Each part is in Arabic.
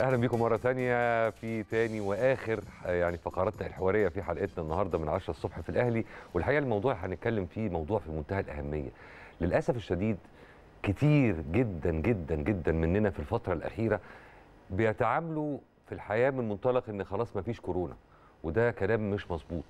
اهلا بكم مره ثانيه في ثاني واخر يعني فقراتنا الحواريه في حلقتنا النهارده من 10 الصبح في الاهلي والحقيقه الموضوع اللي هنتكلم فيه موضوع في منتهى الاهميه للاسف الشديد كتير جدا جدا جدا مننا في الفتره الاخيره بيتعاملوا في الحياه من منطلق ان خلاص ما فيش كورونا وده كلام مش مظبوط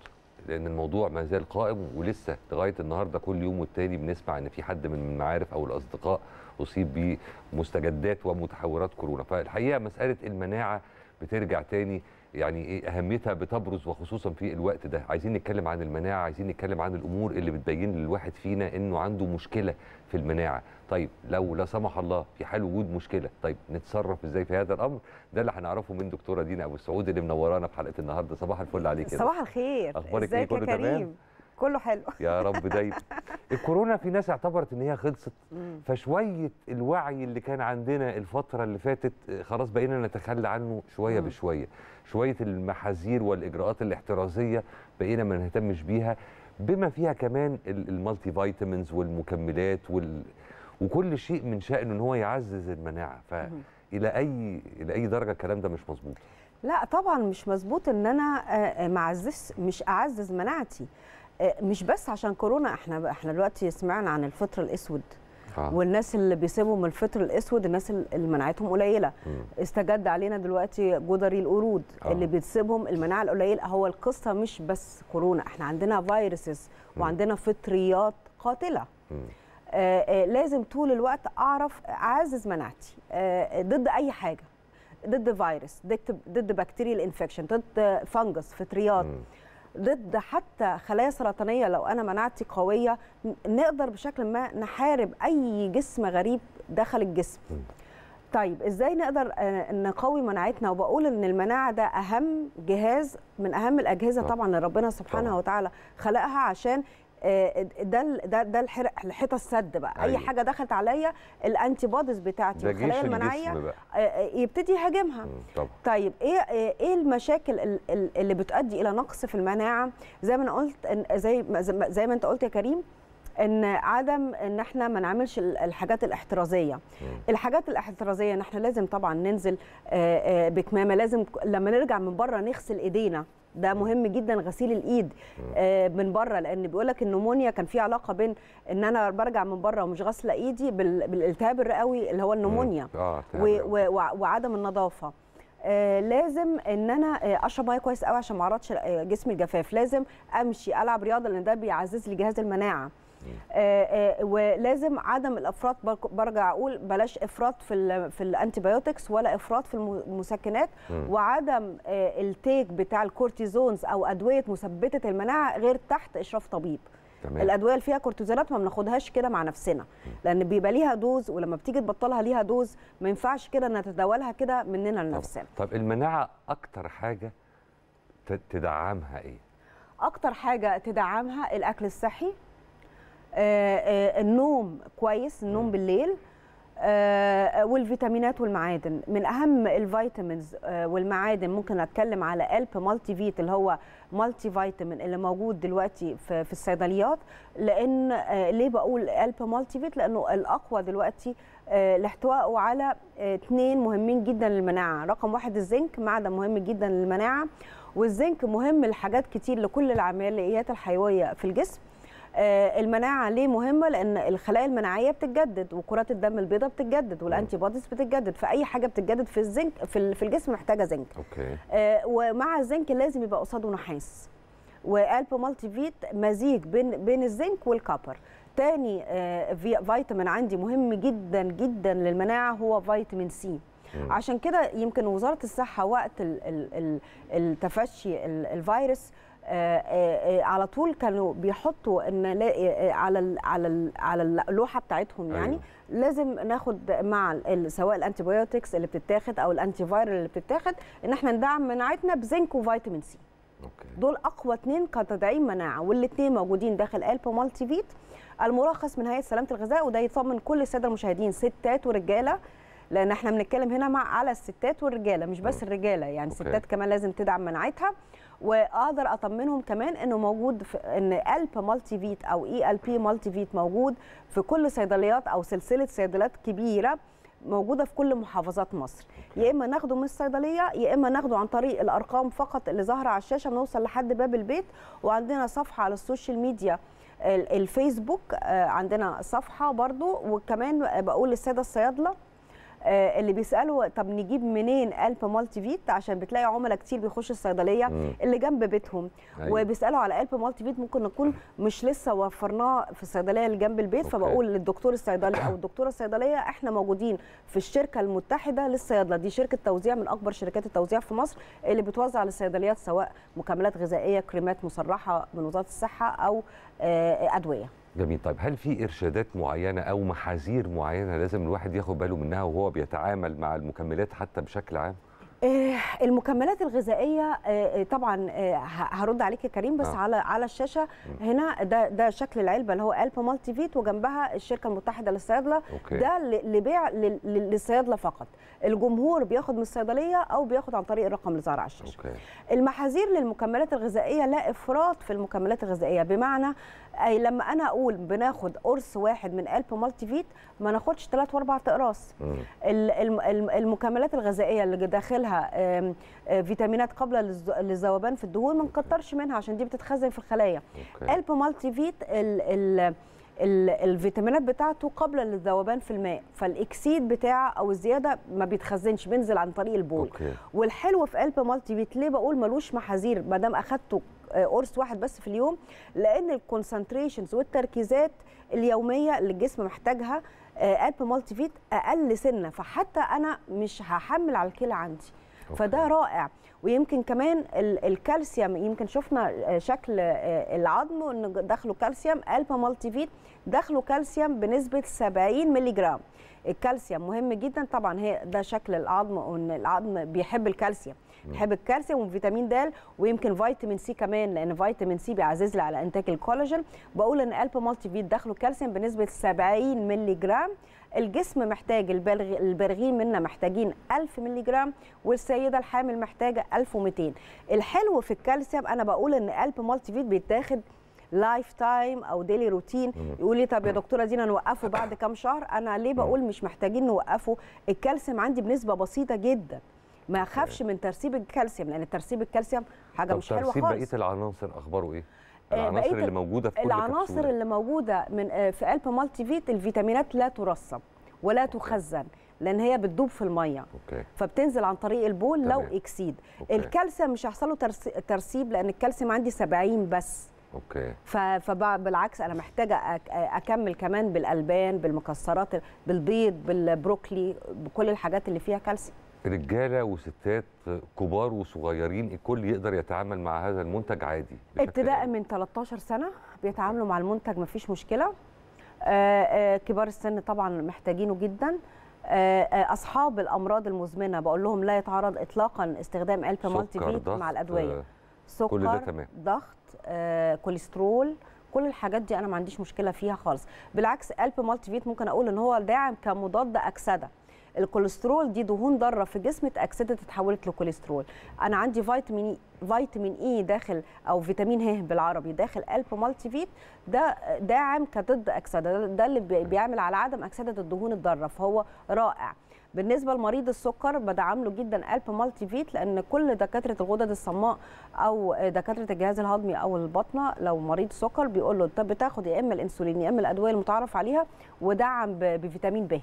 لان الموضوع ما زال قائم ولسه لغايه النهارده كل يوم والتاني بنسمع ان في حد من المعارف او الاصدقاء اصيب بمستجدات ومتحورات كورونا فالحقيقه مساله المناعه بترجع تاني يعني ايه اهميتها بتبرز وخصوصا في الوقت ده عايزين نتكلم عن المناعه عايزين نتكلم عن الامور اللي بتبين للواحد فينا انه عنده مشكله في المناعه طيب لو لا سمح الله في حال وجود مشكله طيب نتصرف ازاي في هذا الامر ده اللي هنعرفه من دكتوره دينا ابو السعود اللي منورانا في حلقه النهارده صباح الفل عليك صباح الخير اخبارك ايه كله تمام كله حلو يا رب دايما الكورونا في ناس اعتبرت ان هي خلصت فشويه الوعي اللي كان عندنا الفتره اللي فاتت خلاص بقينا نتخلى عنه شويه بشويه شويه المحاذير والاجراءات الاحترازيه بقينا ما نهتمش بيها بما فيها كمان المالتي فيتامينز والمكملات وال... وكل شيء من شأنه ان هو يعزز المناعه فالى اي الى اي درجه الكلام ده مش مظبوط لا طبعا مش مظبوط ان انا آه، آه، معزز مش اعزز مناعتي آه، مش بس عشان كورونا احنا احنا دلوقتي سمعنا عن الفطر الاسود آه. والناس اللي بيسيبوا من الفطر الاسود الناس اللي مناعتهم قليله م. استجد علينا دلوقتي جدري القرود آه. اللي بتسيبهم المناعه القليله هو القصه مش بس كورونا احنا عندنا فيروسز وعندنا فطريات قاتله آه آه لازم طول الوقت اعرف اعزز مناعتي آه ضد اي حاجه ضد فيروس ضد بكتيريا الانفكشن ضد فنجس فطريات م. ضد حتى خلايا سرطانيه لو انا مناعتي قويه نقدر بشكل ما نحارب اي جسم غريب دخل الجسم طيب ازاي نقدر آه، نقوي مناعتنا وبقول ان المناعه ده اهم جهاز من اهم الاجهزه آه. طبعا اللي ربنا سبحانه وتعالى خلقها عشان آه، ده ده ده الحرق الحيطه السد بقى أيوة. اي حاجه دخلت عليا الانتي بوديز بتاعتي الخلايا المناعيه آه، آه، يبتدي يهاجمها طيب ايه ايه المشاكل اللي بتؤدي الى نقص في المناعه زي ما انا قلت إن زي زي ما انت قلت يا كريم ان عدم ان احنا ما نعملش الحاجات الاحترازيه م. الحاجات الاحترازيه ان احنا لازم طبعا ننزل بكمامه لازم لما نرجع من بره نغسل ايدينا ده مهم جدا غسيل الايد آه، من بره لان بيقول لك النمونيا كان في علاقه بين ان انا برجع من بره ومش غاسله ايدي بالالتهاب الرئوي اللي هو النمونيا آه، وعدم النظافه آه لازم ان انا آه اشرب ميه كويس قوي عشان ما اعرضش آه، جسمي الجفاف لازم امشي العب رياضه لان ده بيعزز لي جهاز المناعه آه، آه، ولازم عدم الافراط برجع اقول بلاش افراط في في الانتيبيوتكس ولا افراط في المسكنات وعدم آه، التيك بتاع الكورتيزونز او ادويه مثبته المناعه غير تحت اشراف طبيب تمام. الادويه اللي فيها كورتيزونات ما بناخدهاش كده مع نفسنا لان بيبقى ليها دوز ولما بتيجي تبطلها ليها دوز ما ينفعش كده نتداولها كده مننا لنفسنا طب, طب المناعه اكتر حاجه تدعمها ايه اكتر حاجه تدعمها الاكل الصحي آه، آه، النوم كويس النوم بالليل آه، والفيتامينات والمعادن من اهم الفيتامينز والمعادن ممكن اتكلم على الب مالتي فيت اللي هو مالتي فيتامين اللي موجود دلوقتي في الصيدليات لان ليه بقول الب مالتي فيت لانه الاقوى دلوقتي لاحتوائه على اثنين مهمين جدا للمناعه رقم واحد الزنك معدن مهم جدا للمناعه والزنك مهم لحاجات كتير لكل العمليات الحيويه في الجسم آه، المناعه ليه مهمه لان الخلايا المناعيه بتتجدد وكرات الدم البيضاء بتتجدد والانتي بوديز بتتجدد فاي حاجه بتتجدد في الزنك في الجسم محتاجه زنك أوكي. آه، ومع الزنك لازم يبقى قصاده نحاس والب مالتي فيت مزيج بين بين الزنك والكابر تاني آه، فيتامين عندي مهم جدا جدا للمناعه هو فيتامين سي عشان كده يمكن وزاره الصحه وقت التفشي الفيروس آه، آه، آه، على طول كانوا بيحطوا ان على على على اللوحه بتاعتهم يعني أيوة. لازم ناخد مع سواء الانتيبيوتكس اللي بتتاخد او الانتي فايرال اللي بتتاخد ان احنا ندعم مناعتنا بزنك وفيتامين سي أوكي. دول اقوى اثنين كتدعيم مناعه والاثنين موجودين داخل الب مالتي فيت المرخص من هيئه سلامه الغذاء وده يطمن كل الساده المشاهدين ستات ورجاله لان احنا بنتكلم هنا مع على الستات والرجاله مش بس الرجاله يعني أوكي. ستات كمان لازم تدعم مناعتها واقدر اطمنهم كمان انه موجود في ان الب مالتي فيت او اي ال بي مالتي فيت موجود في كل صيدليات او سلسله صيدليات كبيره موجوده في كل محافظات مصر يا اما ناخده من الصيدليه يا اما ناخده عن طريق الارقام فقط اللي ظاهره على الشاشه بنوصل لحد باب البيت وعندنا صفحه على السوشيال ميديا الفيسبوك آه، عندنا صفحه برضو وكمان بقول للساده الصيادله آه، اللي بيسالوا طب نجيب منين الف مالتي فيت عشان بتلاقي عملاء كتير بيخشوا الصيدليه مم. اللي جنب بيتهم أيوة. وبيسالوا على الف مالتي فيت ممكن نكون مش لسه وفرناه في الصيدليه اللي جنب البيت أوكي. فبقول للدكتور الصيدلي او الدكتوره الصيدليه احنا موجودين في الشركه المتحده للصيادله دي شركه توزيع من اكبر شركات التوزيع في مصر اللي بتوزع للصيدليات سواء مكملات غذائيه كريمات مصرحه من وزاره الصحه او آه، ادويه جميل طيب هل في ارشادات معينه او محاذير معينه لازم الواحد ياخد باله منها وهو بيتعامل مع المكملات حتى بشكل عام آه، المكملات الغذائيه آه، آه، طبعا هرد عليك يا كريم بس على على الشاشه هنا ده ده شكل العلبه اللي هو الب مالتي فيت وجنبها الشركه المتحده للصيادله ده لبيع للصيادله فقط الجمهور بياخد من الصيدليه او بياخد عن طريق الرقم اللي ظهر على الشاشه أوكي. المحاذير للمكملات الغذائيه لا افراط في المكملات الغذائيه بمعنى أي لما انا اقول بناخد قرص واحد من الب مالتي فيت ما ناخدش ثلاث واربع اقراص المكملات الغذائيه اللي داخلها لها آه، فيتامينات قابله للذوبان في الدهون ما نكترش منها عشان دي بتتخزن في الخلايا الب مالتي فيت ال ال الفيتامينات بتاعته قابله للذوبان في الماء فالاكسيد بتاعه او الزياده ما بيتخزنش بينزل عن طريق البول أوكي. والحلو في قلب مالتي بيت ليه بقول ملوش محاذير ما دام اخدته آه، قرص واحد بس في اليوم لان الكونسنتريشنز والتركيزات اليوميه اللي الجسم محتاجها اب آه، مالتي فيت اقل سنه فحتى انا مش هحمل على الكلى عندي أوكي. فده رائع ويمكن كمان الكالسيوم يمكن شفنا شكل آه، العظم ان دخله كالسيوم البا مالتي فيت دخله كالسيوم بنسبه 70 مللي جرام الكالسيوم مهم جدا طبعا هي ده شكل العظم وان العظم بيحب الكالسيوم بيحب الكالسيوم وفيتامين د ويمكن فيتامين سي كمان لان فيتامين سي بيعزز لي على انتاج الكولاجين بقول ان الب مالتي فيت دخله كالسيوم بنسبه 70 مللي جرام الجسم محتاج البالغين منا محتاجين 1000 مللي جرام والسيده الحامل محتاجه 1200 الحلو في الكالسيوم انا بقول ان الب مالتي فيت بيتاخد لايف تايم او ديلي روتين يقول لي طب يا دكتوره دينا نوقفه بعد كام شهر انا ليه بقول مش محتاجين نوقفه الكالسيوم عندي بنسبه بسيطه جدا ما اخافش من ترسيب الكالسيوم لان ترسيب الكالسيوم حاجه مش حلوه خالص ترسيب بقيه العناصر اخباره ايه آه، العناصر اللي موجوده في كل العناصر كبسولة. اللي موجوده من آه، في الب مالتي فيت الفيتامينات لا ترسب ولا أوكي. تخزن لان هي بتدوب في الميه أوكي. فبتنزل عن طريق البول تمام. لو اكسيد أوكي. الكالسيوم مش هيحصل له ترسيب لان الكالسيوم عندي 70 بس اوكي فبالعكس انا محتاجه اكمل كمان بالالبان بالمكسرات بالبيض بالبروكلي بكل الحاجات اللي فيها كالسيوم رجاله وستات كبار وصغيرين الكل يقدر يتعامل مع هذا المنتج عادي ابتداء من 13 سنه بيتعاملوا مع المنتج مفيش مشكله آه، آه، كبار السن طبعا محتاجينه جدا آه، اصحاب الامراض المزمنه بقول لهم لا يتعرض اطلاقا استخدام الف مالتي فيت مع الادويه سكر كل ده تمام. ضغط كوليسترول كل الحاجات دي انا ما عنديش مشكله فيها خالص بالعكس الب مالتي فيت ممكن اقول ان هو داعم كمضاد اكسده الكوليسترول دي دهون ضاره في جسم اتاكسدت اتحولت لكوليسترول انا عندي فيتامين فيتامين اي داخل او فيتامين ه بالعربي داخل الب مالتي فيت ده داعم كضد اكسده ده اللي بيعمل على عدم اكسده الدهون الضاره فهو رائع بالنسبه لمريض السكر بدعم له جدا الب مالتي فيت لان كل دكاتره الغدد الصماء او دكاتره الجهاز الهضمي او البطنه لو مريض سكر بيقول له طب بتاخد يا اما الانسولين يا اما الادويه المتعارف عليها ودعم بفيتامين ب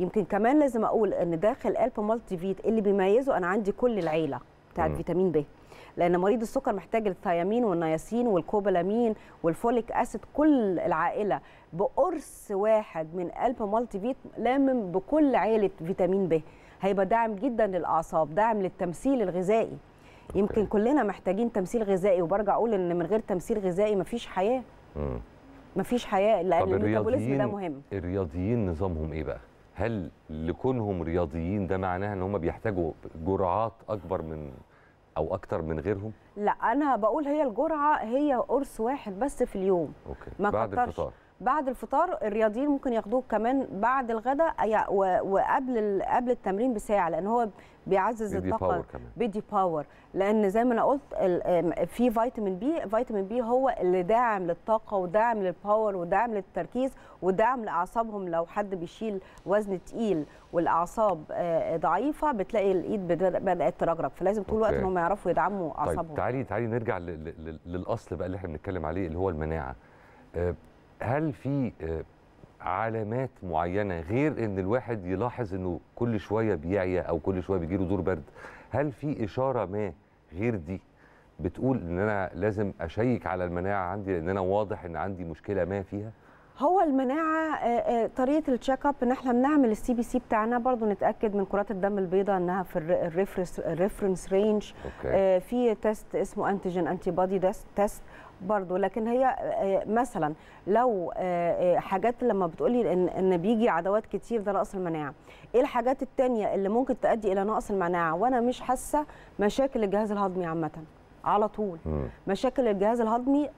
يمكن كمان لازم اقول ان داخل الب مالتي فيت اللي بيميزه انا عندي كل العيله بتاعت فيتامين ب لان مريض السكر محتاج الثيامين والنياسين والكوبالامين والفوليك اسيد كل العائله بقرص واحد من الب مالتي فيت لامم بكل عيله فيتامين ب هيبقى داعم جدا للاعصاب داعم للتمثيل الغذائي يمكن كلنا محتاجين تمثيل غذائي وبرجع اقول ان من غير تمثيل غذائي مفيش حياه مفيش حياه لان الميتابوليزم ده مهم الرياضيين نظامهم ايه بقى هل لكونهم رياضيين ده معناه ان هم بيحتاجوا جرعات اكبر من او اكتر من غيرهم لا انا بقول هي الجرعه هي قرص واحد بس في اليوم أوكي. ما بعد الفطار بعد الفطار الرياضيين ممكن ياخدوه كمان بعد الغداء وقبل قبل التمرين بساعه لان هو بيعزز بيدي الطاقه باور كمان. بيدي باور لان زي ما انا قلت في فيتامين بي فيتامين بي هو اللي داعم للطاقه وداعم للباور وداعم للتركيز وداعم لاعصابهم لو حد بيشيل وزن تقيل والاعصاب آه، ضعيفه بتلاقي الايد بدات ترجرج فلازم طول الوقت انهم يعرفوا يدعموا طيب، اعصابهم طيب تعالي تعالي نرجع للاصل بقى اللي احنا بنتكلم عليه اللي هو المناعه آه، هل في آه، علامات معينه غير ان الواحد يلاحظ انه كل شويه بيعيا او كل شويه بيجيله دور برد هل في اشاره ما غير دي بتقول ان انا لازم اشيك على المناعه عندي لان انا واضح ان عندي مشكله ما فيها هو المناعه آه، آه، طريقه التشيك اب ان احنا بنعمل السي بي سي بتاعنا برضو نتاكد من كرات الدم البيضاء انها في الريفرنس رينج في تيست اسمه انتيجين انتي بودي تيست برضو لكن هي آه، مثلا لو آه، آه، حاجات لما بتقولي ان ان بيجي عدوات كتير ده نقص المناعه ايه الحاجات التانية اللي ممكن تؤدي الى نقص المناعه وانا مش حاسه مشاكل الجهاز الهضمي عامه على طول مشاكل الجهاز الهضمي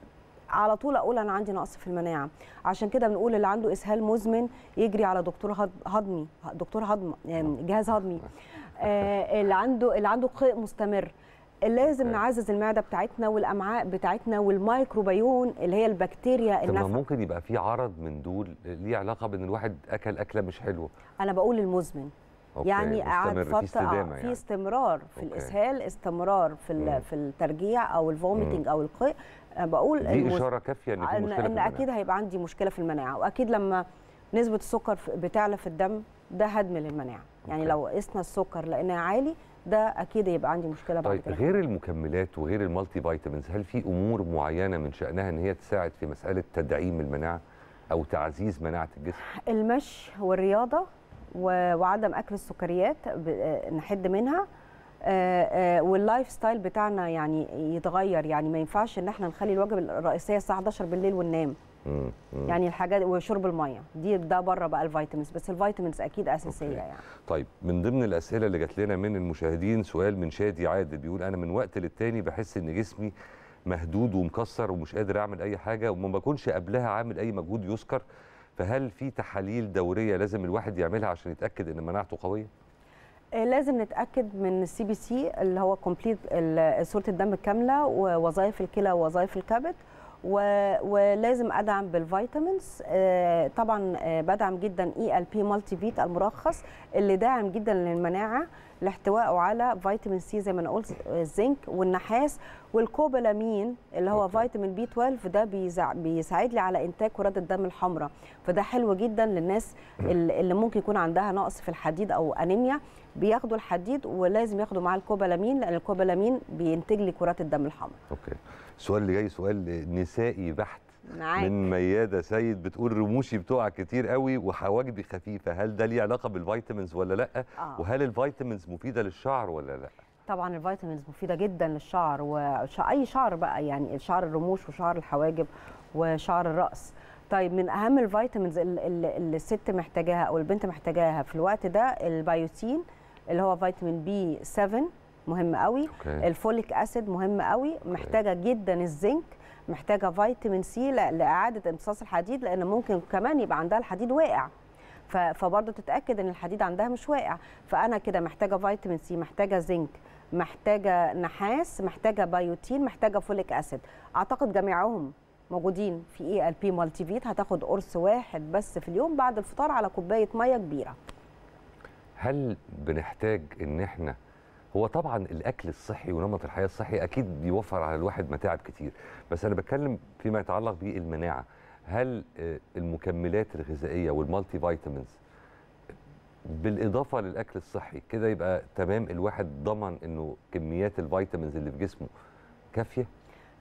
على طول اقول انا عندي نقص في المناعه عشان كده بنقول اللي عنده اسهال مزمن يجري على دكتور هضمي دكتور هضم يعني جهاز هضمي اللي عنده اللي عنده قيء مستمر لازم نعزز المعده بتاعتنا والامعاء بتاعتنا والمايكروبيون اللي هي البكتيريا النافعه طب ممكن يبقى في عرض من دول ليه علاقه بان الواحد اكل اكله مش حلوه انا بقول المزمن أوكي. يعني قعد فتره في, يعني. آه، في استمرار في أوكي. الاسهال استمرار في مم. في الترجيع او الفوميتنج او القيء بقول دي المز... اشاره كافيه ان في مشكله ان, إن اكيد هيبقى عندي مشكله في المناعه واكيد لما نسبه السكر بتعلى في الدم ده هدم للمناعه يعني أوكي. لو قسنا السكر لقيناه عالي ده اكيد يبقى عندي مشكله بعد طيب غير المكملات وغير المالتي فيتامينز هل في امور معينه من شانها ان هي تساعد في مساله تدعيم المناعه او تعزيز مناعه الجسم المشي والرياضه وعدم اكل السكريات آه، نحد منها آه، آه، واللايف ستايل بتاعنا يعني يتغير يعني ما ينفعش ان احنا نخلي الوجبه الرئيسيه الساعه 11 بالليل وننام يعني الحاجات وشرب الميه دي ده بره بقى الفيتامينز بس الفيتامينز اكيد اساسيه أوكي. يعني طيب من ضمن الاسئله اللي جات لنا من المشاهدين سؤال من شادي عادل بيقول انا من وقت للتاني بحس ان جسمي مهدود ومكسر ومش قادر اعمل اي حاجه وما بكونش قبلها عامل اي مجهود يذكر فهل في تحاليل دوريه لازم الواحد يعملها عشان يتاكد ان مناعته قويه آه، لازم نتاكد من السي بي سي اللي هو كومبليت صوره الدم الكامله ووظائف الكلى ووظائف الكبد ولازم ادعم بالفيتامينز آه، طبعا آه، بدعم جدا اي ال بي مالتي فيت المرخص اللي داعم جدا للمناعه لاحتوائه على فيتامين سي زي ما انا قلت الزنك آه، والنحاس والكوبالامين اللي هو فيتامين بي 12 ده بيزع... بيساعد لي على انتاج كرات الدم الحمراء فده حلو جدا للناس اللي ممكن يكون عندها نقص في الحديد او انيميا بياخدوا الحديد ولازم ياخدوا معاه الكوبالامين لان الكوبالامين بينتج لي كرات الدم الحمراء اوكي السؤال اللي جاي سؤال نسائي بحت معاك. من مياده سيد بتقول رموشي بتقع كتير قوي وحواجبي خفيفه هل ده ليه علاقه بالفيتامينز ولا لا آه. وهل الفيتامينز مفيده للشعر ولا لا طبعا الفيتامينز مفيده جدا للشعر واي شعر بقى يعني شعر الرموش وشعر الحواجب وشعر الراس طيب من اهم الفيتامينز اللي الست محتاجاها او البنت محتاجاها في الوقت ده البيوتين اللي هو فيتامين بي 7 مهم قوي أوكي. الفوليك اسيد مهم قوي محتاجه جدا الزنك محتاجه فيتامين سي لاعاده امتصاص الحديد لان ممكن كمان يبقى عندها الحديد واقع فبرضه تتاكد ان الحديد عندها مش واقع فانا كده محتاجه فيتامين سي محتاجه زنك محتاجه نحاس محتاجه بايوتين محتاجه فوليك اسيد اعتقد جميعهم موجودين في اي e ال بي مالتي فيت هتاخد قرص واحد بس في اليوم بعد الفطار على كوبايه ميه كبيره هل بنحتاج ان احنا هو طبعا الاكل الصحي ونمط الحياه الصحي اكيد بيوفر على الواحد متاعب كتير بس انا بتكلم فيما يتعلق بالمناعه هل آه، المكملات الغذائيه والمالتي فيتامينز بالاضافه للاكل الصحي كده يبقى تمام الواحد ضمن انه كميات الفيتامينز اللي في جسمه كافيه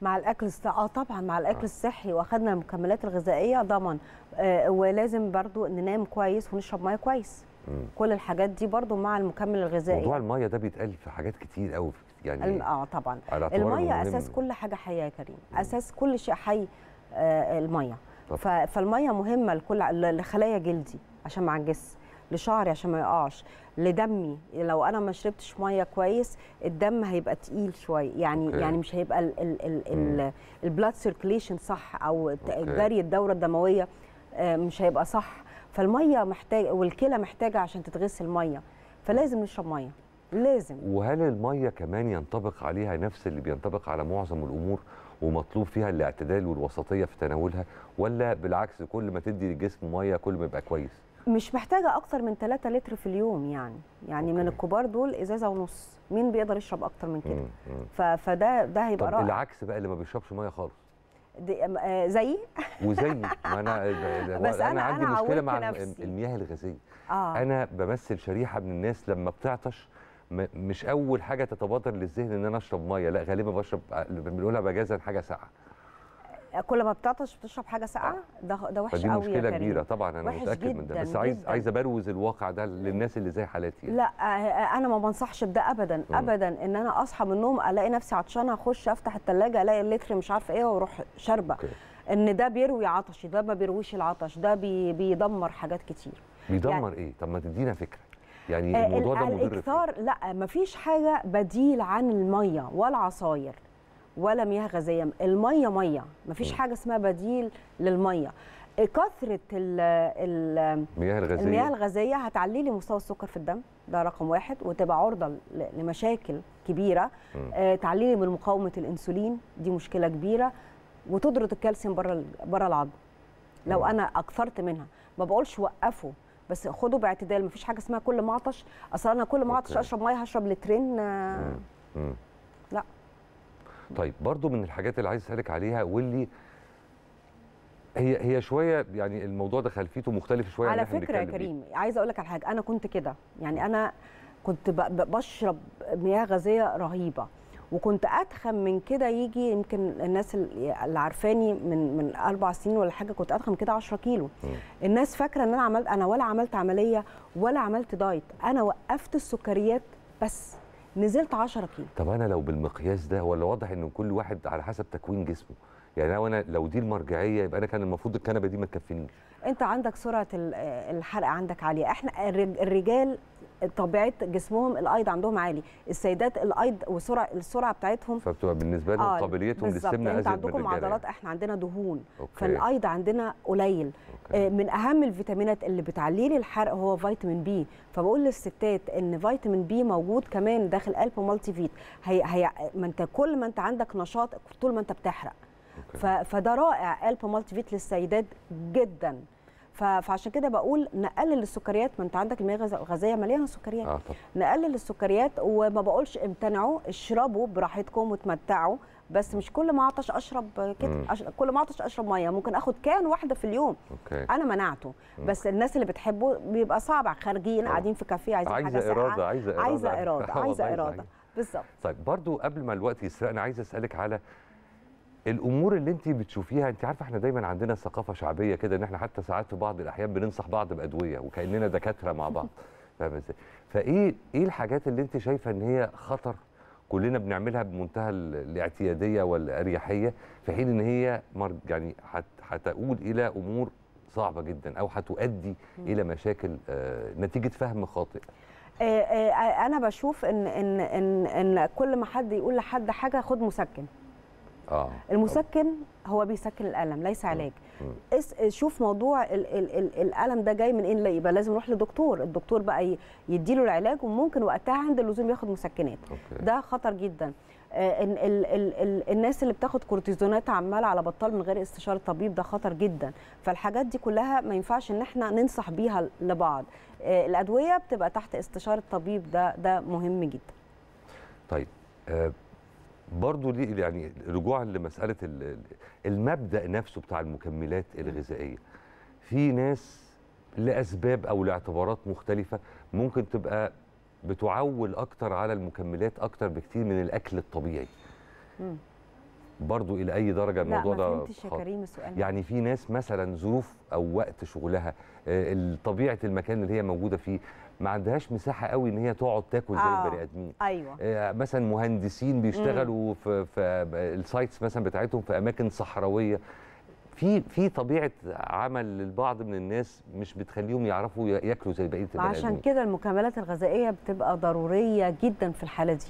مع الاكل الصحي اه طبعا مع الاكل آه. الصحي واخدنا المكملات الغذائيه ضمن آه ولازم برضو ننام كويس ونشرب ميه كويس كل الحاجات دي برضو مع المكمل الغذائي موضوع الميه ده بيتقال في حاجات كتير قوي يعني اه طبعا الميه اساس كل حاجه حيه يا كريم مم. اساس كل شيء حي آه الميه فالميه مهمه لكل لخلايا جلدي عشان ما اعجزش لشعري عشان ما يقعش لدمي لو انا ما شربتش ميه كويس الدم هيبقى تقيل شويه يعني أوكي. يعني مش هيبقى ال ال ال البلاد سيركيليشن صح او جري الدوره الدمويه آه، مش هيبقى صح فالميه محتاجه والكلى محتاجه عشان تتغسل ميه فلازم نشرب ميه لازم وهل الميه كمان ينطبق عليها نفس اللي بينطبق على معظم الامور ومطلوب فيها الاعتدال والوسطيه في تناولها ولا بالعكس كل ما تدي للجسم ميه كل ما يبقى كويس مش محتاجه اكتر من 3 لتر في اليوم يعني يعني أوكي. من الكبار دول ازازه ونص مين بيقدر يشرب اكتر من كده مم. مم. فده ده هيبقى رائع العكس بقى اللي ما بيشربش ميه خالص آه، زيي وزي ما انا بس انا, أنا عندي أنا مشكله مع نفسي. المياه الغازيه آه. انا بمثل شريحه من الناس لما بتعطش مش اول حاجه تتبادر للذهن ان انا اشرب ميه لا غالبا بشرب آه، بنقولها مجازا حاجه ساقعه كل ما بتعطش بتشرب حاجه ساقعه آه. ده ده وحش قوي يعني مشكله كبيره طبعا انا متاكد من ده بس عايز عايز ابروز الواقع ده للناس اللي زي حالاتي يعني. لا آه، آه، انا ما بنصحش بده ابدا م. ابدا ان انا اصحى من النوم الاقي نفسي عطشانه اخش افتح الثلاجه الاقي اللتر مش عارفه ايه واروح شاربه ان ده بيروي عطشي ده ما بيرويش العطش ده بي بيدمر حاجات كتير بيدمر يعني ايه طب ما تدينا فكره يعني الموضوع ده مضر إيه؟ لا لا مفيش حاجه بديل عن الميه والعصاير ولا مياه غازيه الميه ميه مفيش حاجه اسمها بديل للميه كثره المياه الغازيه المياه الغازيه هتعلي لي مستوى السكر في الدم ده رقم واحد وتبقى عرضه لمشاكل كبيره آه، تعلي لي من مقاومه الانسولين دي مشكله كبيره وتضرط الكالسيوم بره بره العظم لو انا اكثرت منها ما بقولش وقفه بس خده باعتدال مفيش حاجه اسمها كل ما اعطش اصل انا كل ما اعطش اشرب ميه هشرب لترين آه. مم. مم. طيب برضو من الحاجات اللي عايز اسالك عليها واللي هي هي شويه يعني الموضوع ده خلفيته مختلفه شويه على فكره يا كريم عايزه اقول لك على حاجه انا كنت كده يعني انا كنت بشرب مياه غازيه رهيبه وكنت اتخن من كده يجي يمكن الناس اللي عارفاني من من اربع سنين ولا حاجه كنت اتخن كده 10 كيلو الناس فاكره ان انا عملت انا ولا عملت عمليه ولا عملت دايت انا وقفت السكريات بس نزلت 10 كيلو طب انا لو بالمقياس ده ولا واضح ان كل واحد على حسب تكوين جسمه يعني لو انا لو دي المرجعيه يبقى انا كان المفروض الكنبه دي ما تكفينيش انت عندك سرعه الحرق عندك عاليه احنا الرجال طبيعه جسمهم الايض عندهم عالي السيدات الايض وسرعه السرعه بتاعتهم فبتبقى بالنسبه لهم آه قابليتهم للسمنه يعني انت عندكم عضلات احنا عندنا دهون أوكي. فالايض عندنا قليل أوكي. آه، من اهم الفيتامينات اللي بتعلي لي الحرق هو فيتامين بي فبقول للستات ان فيتامين بي موجود كمان داخل قلب مالتي فيت هي هي ما انت كل ما انت عندك نشاط طول ما انت بتحرق أوكي. فده رائع قلب مالتي فيت للسيدات جدا فعشان كده بقول نقلل السكريات ما انت عندك المياه الغازيه مليانه سكريات آه طبعا. نقلل السكريات وما بقولش امتنعوا اشربوا براحتكم وتمتعوا بس مش كل ما اعطش اشرب كده أش... كل ما اعطش اشرب ميه ممكن اخد كان واحده في اليوم أوكي. انا منعته مم. بس الناس اللي بتحبه بيبقى صعب خارجين آه. قاعدين في كافيه عايزين عايزة حاجه إرادة. عايزه اراده عايزه اراده عايزه اراده بالظبط طيب برضو قبل ما الوقت يسرقنا عايز اسالك على الامور اللي انت بتشوفيها انت عارفه احنا دايما عندنا ثقافه شعبيه كده ان احنا حتى ساعات في بعض الاحيان بننصح بعض بادويه وكاننا دكاتره مع بعض فاهم ازاي فايه ايه الحاجات اللي انت شايفه ان هي خطر كلنا بنعملها بمنتهى الاعتياديه والاريحيه في حين ان هي يعني هتقود الى امور صعبه جدا او هتؤدي الى مشاكل آه، نتيجه فهم خاطئ آه، آه، انا بشوف ان ان ان, إن كل ما حد يقول لحد حاجه خد مسكن آه. المسكن هو بيسكن الالم ليس علاج اس شوف موضوع ال ال ال الالم ده جاي من ايه يبقى لازم نروح لدكتور الدكتور بقى يديله العلاج وممكن وقتها عند اللزوم ياخد مسكنات أوكي. ده خطر جدا ال آه، ال ال ال الناس اللي بتاخد كورتيزونات عمال على بطال من غير استشاره طبيب ده خطر جدا فالحاجات دي كلها ما ينفعش ان احنا ننصح بيها لبعض آه، الادويه بتبقى تحت استشاره طبيب ده ده مهم جدا طيب أه برضو دي يعني رجوعا لمساله المبدا نفسه بتاع المكملات الغذائيه في ناس لاسباب او لاعتبارات مختلفه ممكن تبقى بتعول اكتر على المكملات اكتر بكتير من الاكل الطبيعي برضو الى اي درجه الموضوع ده كريم السؤال يعني في ناس مثلا ظروف او وقت شغلها آه، طبيعه المكان اللي هي موجوده فيه ما عندهاش مساحه قوي ان هي تقعد تاكل زي آه. البني ادمين ايوه آه مثلا مهندسين بيشتغلوا في, في السايتس مثلا بتاعتهم في اماكن صحراويه في في طبيعه عمل للبعض من الناس مش بتخليهم يعرفوا ياكلوا زي بقيه البني ادمين عشان كده المكملات الغذائيه بتبقى ضروريه جدا في الحاله دي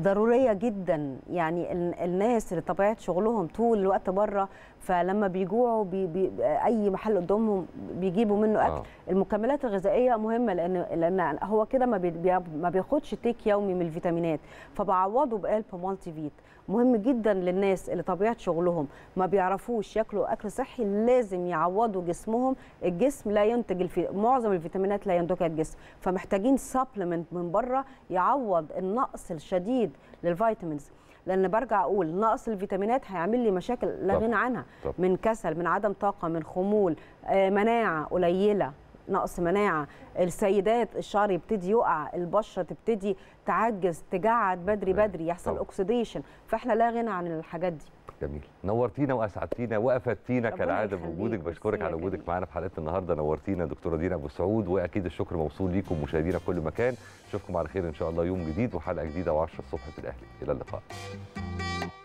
ضروريه جدا يعني الناس اللي طبيعه شغلهم طول الوقت بره فلما بيجوعوا بي بي اي محل قدامهم بيجيبوا منه اكل آه. المكملات الغذائيه مهمه لان لان هو كده ما بي ما بياخدش تيك يومي من الفيتامينات فبعوضه بقلب مالتي فيت مهم جدا للناس اللي طبيعه شغلهم ما بيعرفوش ياكلوا اكل صحي لازم يعوضوا جسمهم الجسم لا ينتج الفي... معظم الفيتامينات لا ينتجها الجسم فمحتاجين سبلمنت من بره يعوض النقص الشديد شديد للفيتامينز لان برجع اقول نقص الفيتامينات هيعمل لي مشاكل لا غنى عنها طب. من كسل من عدم طاقه من خمول آه، مناعه قليله نقص مناعه السيدات الشعر يبتدي يقع البشره تبتدي تعجز تجعد بدري بدري يحصل طبعا. اوكسيديشن فاحنا لا غنى عن الحاجات دي جميل نورتينا واسعدتينا وافدتينا كالعاده بوجودك بشكرك على وجودك معانا في حلقه النهارده نورتينا دكتوره دينا ابو سعود واكيد الشكر موصول ليكم مشاهدينا في كل مكان اشوفكم على خير ان شاء الله يوم جديد وحلقه جديده و10 الصبح في الاهلي الى اللقاء